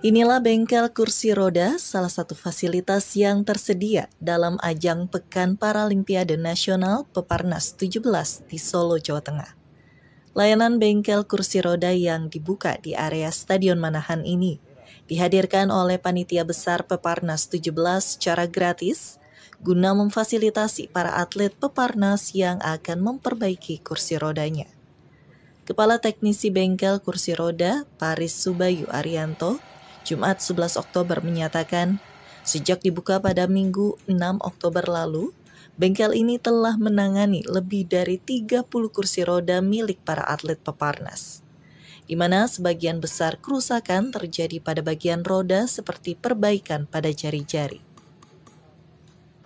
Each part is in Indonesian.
Inilah bengkel kursi roda, salah satu fasilitas yang tersedia dalam ajang Pekan Paralimpiade Nasional Peparnas 17 di Solo, Jawa Tengah. Layanan bengkel kursi roda yang dibuka di area Stadion Manahan ini dihadirkan oleh Panitia Besar Peparnas 17 secara gratis guna memfasilitasi para atlet Peparnas yang akan memperbaiki kursi rodanya. Kepala Teknisi Bengkel Kursi Roda, Paris Subayu Arianto, Jumat 11 Oktober menyatakan, sejak dibuka pada Minggu 6 Oktober lalu, bengkel ini telah menangani lebih dari 30 kursi roda milik para atlet peparnas di mana sebagian besar kerusakan terjadi pada bagian roda seperti perbaikan pada jari-jari.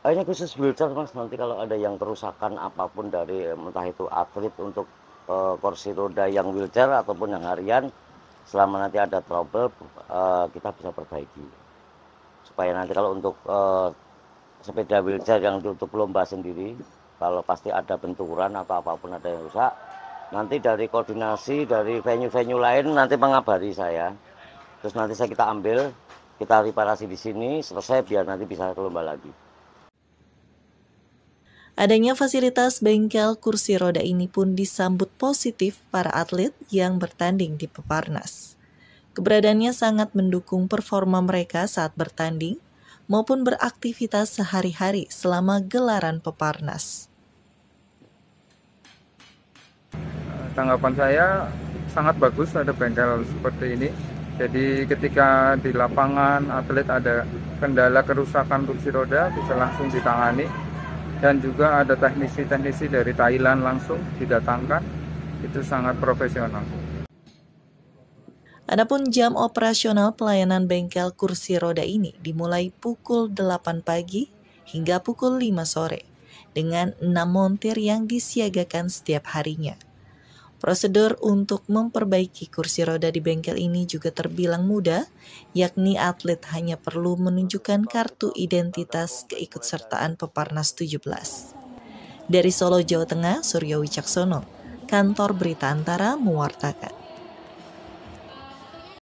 Ini khusus wheelchair mas, nanti kalau ada yang kerusakan apapun dari eh, entah itu atlet untuk e, kursi roda yang wheelchair ataupun yang harian, selama nanti ada trouble uh, kita bisa perbaiki supaya nanti kalau untuk uh, sepeda wheelchair yang untuk lomba sendiri kalau pasti ada benturan atau apapun ada yang rusak nanti dari koordinasi dari venue-venue lain nanti mengabari saya terus nanti saya kita ambil kita reparasi di sini selesai biar nanti bisa ke lomba lagi Adanya fasilitas bengkel kursi roda ini pun disambut positif para atlet yang bertanding di Peparnas. Keberadaannya sangat mendukung performa mereka saat bertanding maupun beraktivitas sehari-hari selama gelaran Peparnas. Tanggapan saya sangat bagus ada bengkel seperti ini. Jadi ketika di lapangan atlet ada kendala kerusakan kursi roda bisa langsung ditangani dan juga ada teknisi-teknisi dari Thailand langsung didatangkan itu sangat profesional. Adapun jam operasional pelayanan bengkel kursi roda ini dimulai pukul 8 pagi hingga pukul 5 sore dengan 6 montir yang disiagakan setiap harinya. Prosedur untuk memperbaiki kursi roda di bengkel ini juga terbilang mudah, yakni atlet hanya perlu menunjukkan kartu identitas keikutsertaan Peparnas 17. Dari Solo, Jawa Tengah, Suryo Wicaksono, Kantor Berita Antara mewartakan.